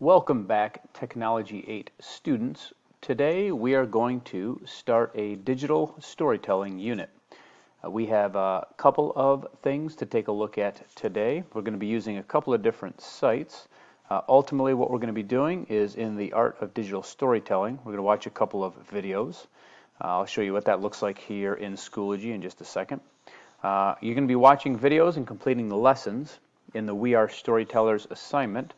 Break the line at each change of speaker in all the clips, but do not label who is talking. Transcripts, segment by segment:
Welcome back, Technology 8 students. Today we are going to start a digital storytelling unit. Uh, we have a couple of things to take a look at today. We're going to be using a couple of different sites. Uh, ultimately, what we're going to be doing is in the art of digital storytelling. We're going to watch a couple of videos. Uh, I'll show you what that looks like here in Schoology in just a second. Uh, you're going to be watching videos and completing the lessons in the We Are Storytellers assignment.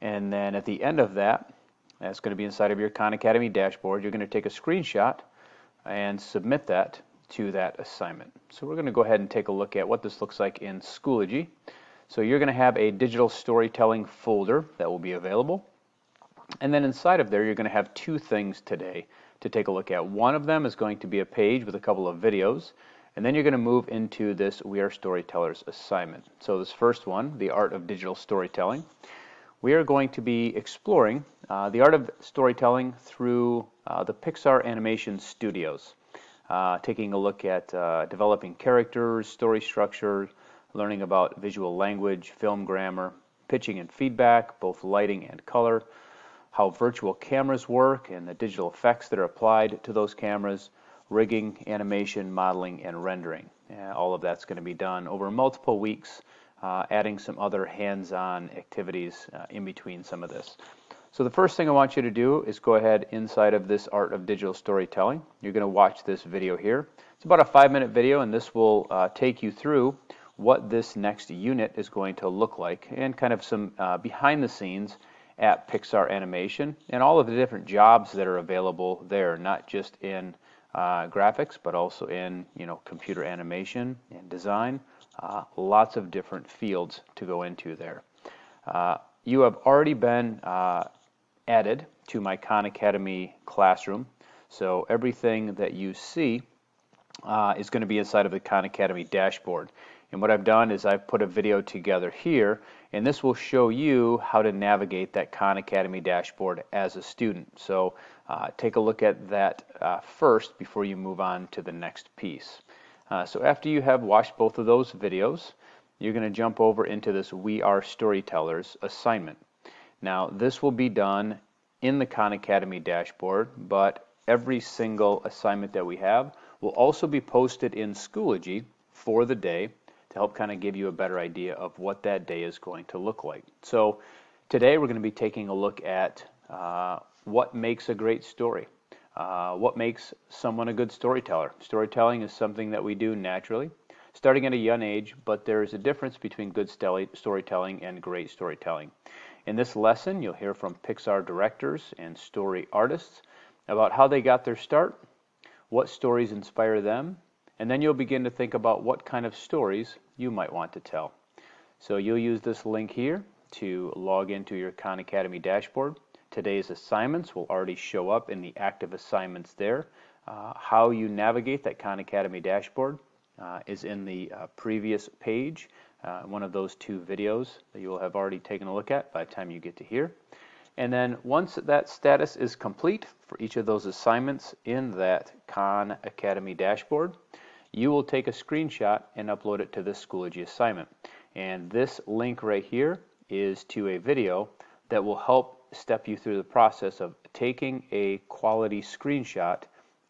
And then at the end of that, that's going to be inside of your Khan Academy dashboard. You're going to take a screenshot and submit that to that assignment. So we're going to go ahead and take a look at what this looks like in Schoology. So you're going to have a digital storytelling folder that will be available. And then inside of there, you're going to have two things today to take a look at. One of them is going to be a page with a couple of videos. And then you're going to move into this We Are Storytellers assignment. So this first one, The Art of Digital Storytelling we are going to be exploring uh, the art of storytelling through uh, the Pixar Animation Studios, uh, taking a look at uh, developing characters, story structure, learning about visual language, film grammar, pitching and feedback, both lighting and color, how virtual cameras work and the digital effects that are applied to those cameras, rigging, animation, modeling, and rendering. Uh, all of that's going to be done over multiple weeks uh, adding some other hands-on activities uh, in between some of this. So the first thing I want you to do is go ahead inside of this Art of Digital Storytelling. You're going to watch this video here. It's about a five-minute video and this will uh, take you through what this next unit is going to look like and kind of some uh, behind the scenes at Pixar Animation and all of the different jobs that are available there, not just in uh, graphics but also in you know computer animation and design uh, lots of different fields to go into there. Uh, you have already been uh, added to my Khan Academy classroom. So everything that you see uh, is going to be inside of the Khan Academy dashboard. And what I've done is I've put a video together here, and this will show you how to navigate that Khan Academy dashboard as a student. So uh, take a look at that uh, first before you move on to the next piece. Uh, so after you have watched both of those videos, you're going to jump over into this We Are Storytellers assignment. Now this will be done in the Khan Academy dashboard, but every single assignment that we have will also be posted in Schoology for the day to help kind of give you a better idea of what that day is going to look like. So today we're going to be taking a look at uh, what makes a great story. Uh, what makes someone a good storyteller? Storytelling is something that we do naturally, starting at a young age, but there is a difference between good storytelling and great storytelling. In this lesson, you'll hear from Pixar directors and story artists about how they got their start, what stories inspire them, and then you'll begin to think about what kind of stories you might want to tell. So you'll use this link here to log into your Khan Academy dashboard. Today's assignments will already show up in the active assignments there. Uh, how you navigate that Khan Academy dashboard uh, is in the uh, previous page, uh, one of those two videos that you will have already taken a look at by the time you get to here. And then once that status is complete for each of those assignments in that Khan Academy dashboard, you will take a screenshot and upload it to this Schoology assignment. And this link right here is to a video that will help step you through the process of taking a quality screenshot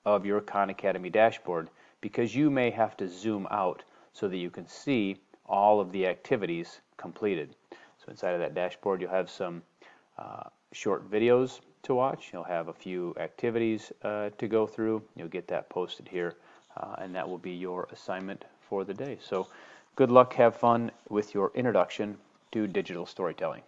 of your Khan Academy dashboard because you may have to zoom out so that you can see all of the activities completed. So inside of that dashboard you'll have some uh, short videos to watch, you'll have a few activities uh, to go through, you'll get that posted here uh, and that will be your assignment for the day. So good luck, have fun with your introduction to digital storytelling.